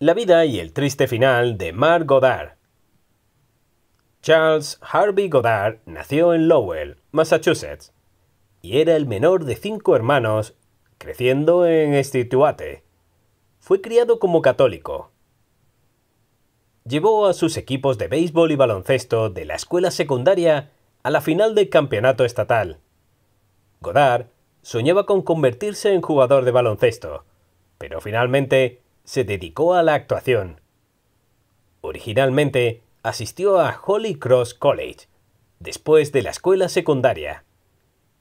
La vida y el triste final de Mark Goddard. Charles Harvey Goddard nació en Lowell, Massachusetts, y era el menor de cinco hermanos, creciendo en Estituate. Fue criado como católico. Llevó a sus equipos de béisbol y baloncesto de la escuela secundaria a la final del campeonato estatal. Goddard soñaba con convertirse en jugador de baloncesto, pero finalmente se dedicó a la actuación. Originalmente asistió a Holy Cross College, después de la escuela secundaria,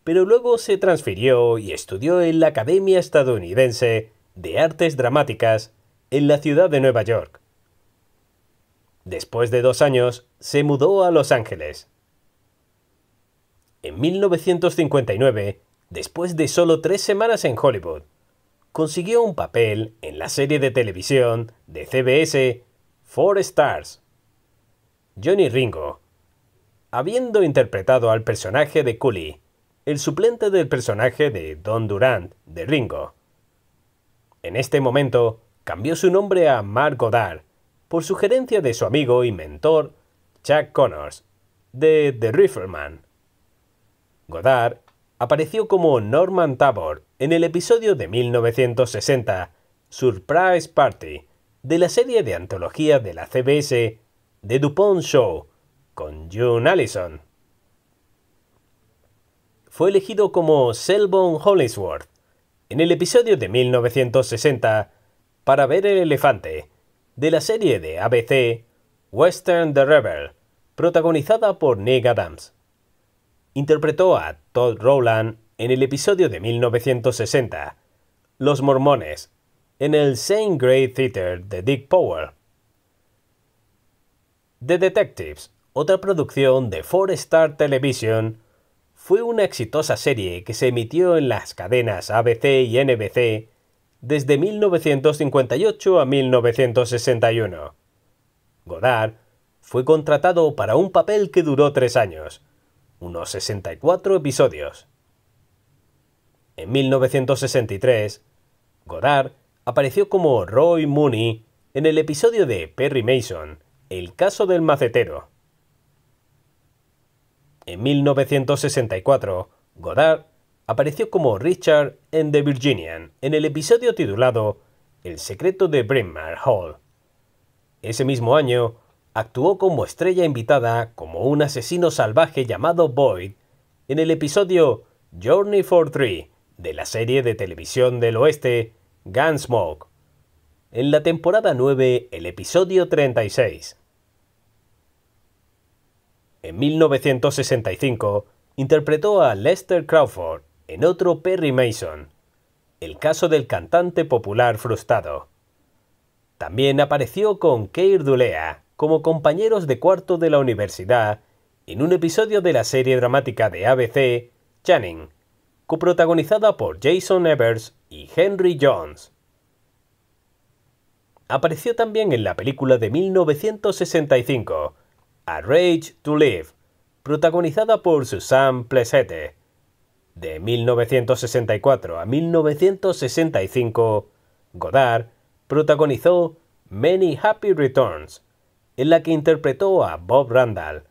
pero luego se transfirió y estudió en la Academia Estadounidense de Artes Dramáticas en la ciudad de Nueva York. Después de dos años, se mudó a Los Ángeles. En 1959, después de solo tres semanas en Hollywood, consiguió un papel en la serie de televisión de CBS Four Stars. Johnny Ringo, habiendo interpretado al personaje de Cooley, el suplente del personaje de Don Durant de Ringo. En este momento cambió su nombre a Mark Goddard por sugerencia de su amigo y mentor Chuck Connors de The Rifleman. Goddard apareció como Norman Tabor en el episodio de 1960, Surprise Party, de la serie de antología de la CBS, The DuPont Show, con June Allison. Fue elegido como Selvon Hollingsworth en el episodio de 1960, Para ver el elefante, de la serie de ABC, Western The Rebel, protagonizada por Nick Adams interpretó a Todd Rowland en el episodio de 1960, Los Mormones, en el Saint Grey Theater de Dick Powell. The Detectives, otra producción de Four Star Television, fue una exitosa serie que se emitió en las cadenas ABC y NBC desde 1958 a 1961. Godard fue contratado para un papel que duró tres años, unos 64 episodios. En 1963, Godard apareció como Roy Mooney en el episodio de Perry Mason, El caso del macetero. En 1964, Goddard apareció como Richard en The Virginian en el episodio titulado El secreto de Brimmer Hall. Ese mismo año, actuó como estrella invitada como un asesino salvaje llamado Boyd en el episodio Journey for Three de la serie de televisión del oeste Gunsmoke, en la temporada 9, el episodio 36. En 1965, interpretó a Lester Crawford en otro Perry Mason, el caso del cantante popular frustrado. También apareció con Keir Dulea como compañeros de cuarto de la universidad en un episodio de la serie dramática de ABC, Channing, coprotagonizada por Jason Evers y Henry Jones. Apareció también en la película de 1965, A Rage to Live, protagonizada por Susan Plessette. De 1964 a 1965, Godard protagonizó Many Happy Returns, en la que interpretó a Bob Randall,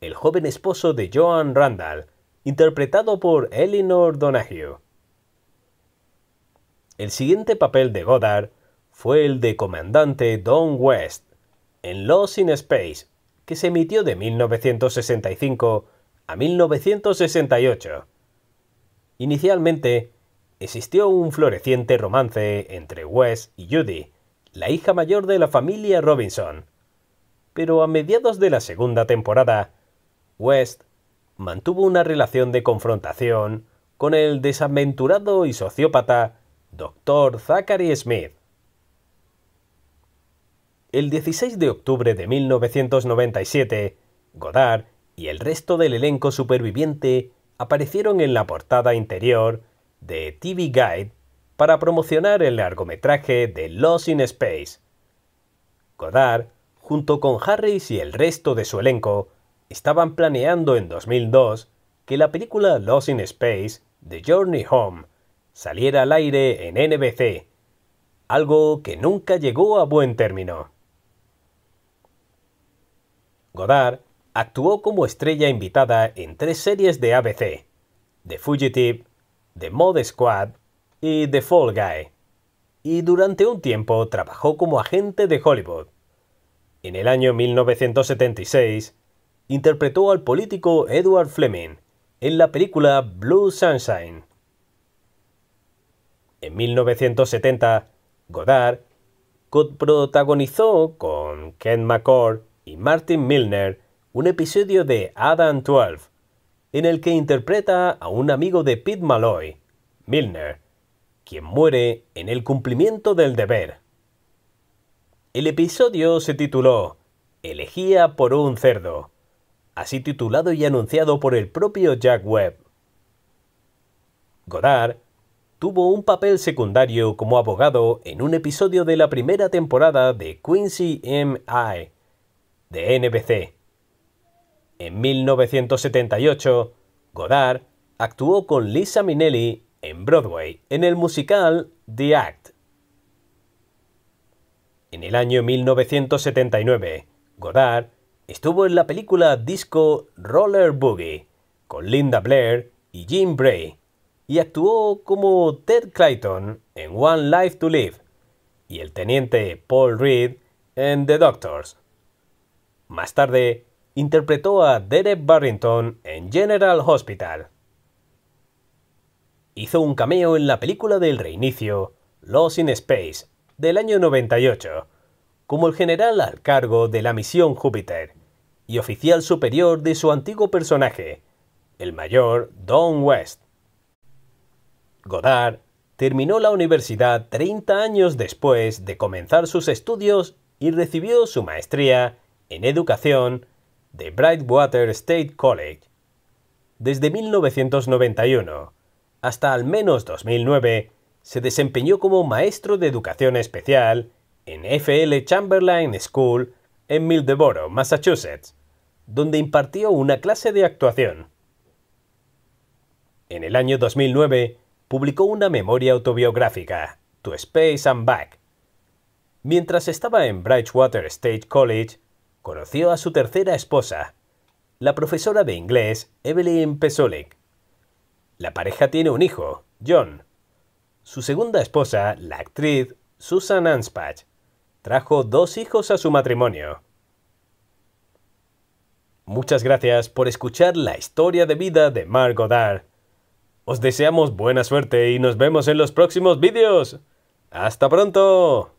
el joven esposo de Joan Randall, interpretado por Eleanor Donahue. El siguiente papel de Goddard fue el de comandante Don West en Lost in Space, que se emitió de 1965 a 1968. Inicialmente, existió un floreciente romance entre West y Judy, la hija mayor de la familia Robinson, pero a mediados de la segunda temporada, West mantuvo una relación de confrontación con el desaventurado y sociópata Dr. Zachary Smith. El 16 de octubre de 1997, Godard y el resto del elenco superviviente aparecieron en la portada interior de TV Guide para promocionar el largometraje de Lost in Space. Godard junto con Harris y el resto de su elenco, estaban planeando en 2002 que la película Lost in Space, The Journey Home, saliera al aire en NBC, algo que nunca llegó a buen término. Godard actuó como estrella invitada en tres series de ABC, The Fugitive, The Mod Squad y The Fall Guy, y durante un tiempo trabajó como agente de Hollywood. En el año 1976, interpretó al político Edward Fleming en la película Blue Sunshine. En 1970, Godard protagonizó con Ken McCord y Martin Milner un episodio de Adam 12, en el que interpreta a un amigo de Pete Malloy, Milner, quien muere en el cumplimiento del deber. El episodio se tituló Elegía por un cerdo, así titulado y anunciado por el propio Jack Webb. Godard tuvo un papel secundario como abogado en un episodio de la primera temporada de Quincy M.I. de NBC. En 1978, Godard actuó con Lisa Minnelli en Broadway en el musical The Act. En el año 1979, Godard estuvo en la película disco Roller Boogie con Linda Blair y Jim Bray y actuó como Ted Clayton en One Life to Live y el teniente Paul Reed en The Doctors. Más tarde, interpretó a Derek Barrington en General Hospital. Hizo un cameo en la película del reinicio Lost in Space del año 98, como el general al cargo de la misión Júpiter y oficial superior de su antiguo personaje, el mayor Don West. Godard terminó la universidad 30 años después de comenzar sus estudios y recibió su maestría en educación de Brightwater State College. Desde 1991 hasta al menos 2009, se desempeñó como maestro de educación especial en FL Chamberlain School en Mildeboro, Massachusetts, donde impartió una clase de actuación. En el año 2009 publicó una memoria autobiográfica, To Space and Back. Mientras estaba en Brightwater State College, conoció a su tercera esposa, la profesora de inglés Evelyn Pesolik. La pareja tiene un hijo, John, su segunda esposa, la actriz Susan Anspach, trajo dos hijos a su matrimonio. Muchas gracias por escuchar la historia de vida de Mark Goddard. Os deseamos buena suerte y nos vemos en los próximos vídeos. ¡Hasta pronto!